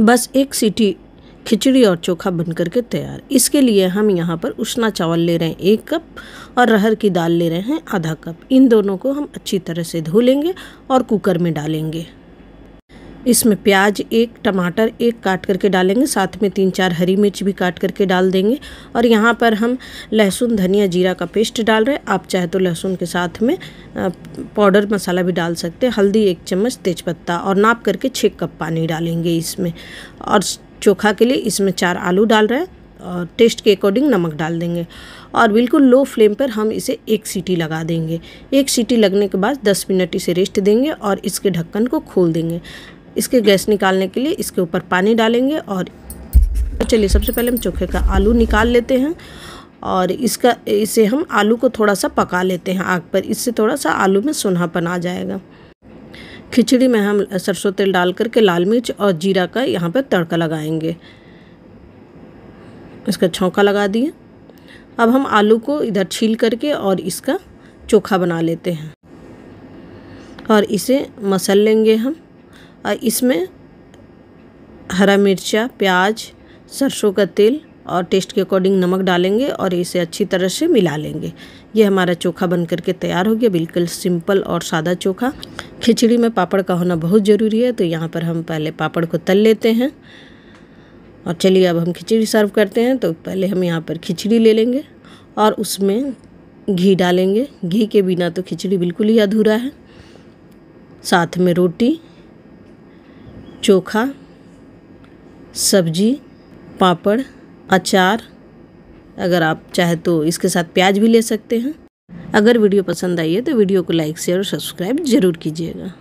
बस एक सीटी खिचड़ी और चोखा बन करके तैयार इसके लिए हम यहाँ पर उष्ना चावल ले रहे हैं एक कप और रहर की दाल ले रहे हैं आधा कप इन दोनों को हम अच्छी तरह से धो लेंगे और कुकर में डालेंगे इसमें प्याज एक टमाटर एक काट करके डालेंगे साथ में तीन चार हरी मिर्च भी काट करके डाल देंगे और यहाँ पर हम लहसुन धनिया जीरा का पेस्ट डाल रहे हैं आप चाहे तो लहसुन के साथ में पाउडर मसाला भी डाल सकते हैं हल्दी एक चम्मच तेज़पत्ता और नाप करके छः कप पानी डालेंगे इसमें और चोखा के लिए इसमें चार आलू डाल रहे हैं और टेस्ट के अकॉर्डिंग नमक डाल देंगे और बिल्कुल लो फ्लेम पर हम इसे एक सीटी लगा देंगे एक सीटी लगने के बाद 10 मिनट इसे रेस्ट देंगे और इसके ढक्कन को खोल देंगे इसके गैस निकालने के लिए इसके ऊपर पानी डालेंगे और चलिए सबसे पहले हम चोखे का आलू निकाल लेते हैं और इसका इसे हम आलू को थोड़ा सा पका लेते हैं आग पर इससे थोड़ा सा आलू में सोनापन आ जाएगा खिचड़ी में हम सरसों तेल डाल करके लाल मिर्च और जीरा का यहाँ पर तड़का लगाएंगे इसका छौंका लगा दिए अब हम आलू को इधर छील करके और इसका चोखा बना लेते हैं और इसे मसल लेंगे हम इसमें हरा मिर्चा प्याज सरसों का तेल और टेस्ट के अकॉर्डिंग नमक डालेंगे और इसे अच्छी तरह से मिला लेंगे ये हमारा चोखा बन करके तैयार हो गया बिल्कुल सिंपल और सादा चोखा खिचड़ी में पापड़ का होना बहुत ज़रूरी है तो यहाँ पर हम पहले पापड़ को तल लेते हैं और चलिए अब हम खिचड़ी सर्व करते हैं तो पहले हम यहाँ पर खिचड़ी ले लेंगे और उसमें घी डालेंगे घी के बिना तो खिचड़ी बिल्कुल ही अधूरा है साथ में रोटी चोखा सब्जी पापड़ अचार अगर आप चाहे तो इसके साथ प्याज भी ले सकते हैं अगर वीडियो पसंद आई है तो वीडियो को लाइक शेयर और सब्सक्राइब ज़रूर कीजिएगा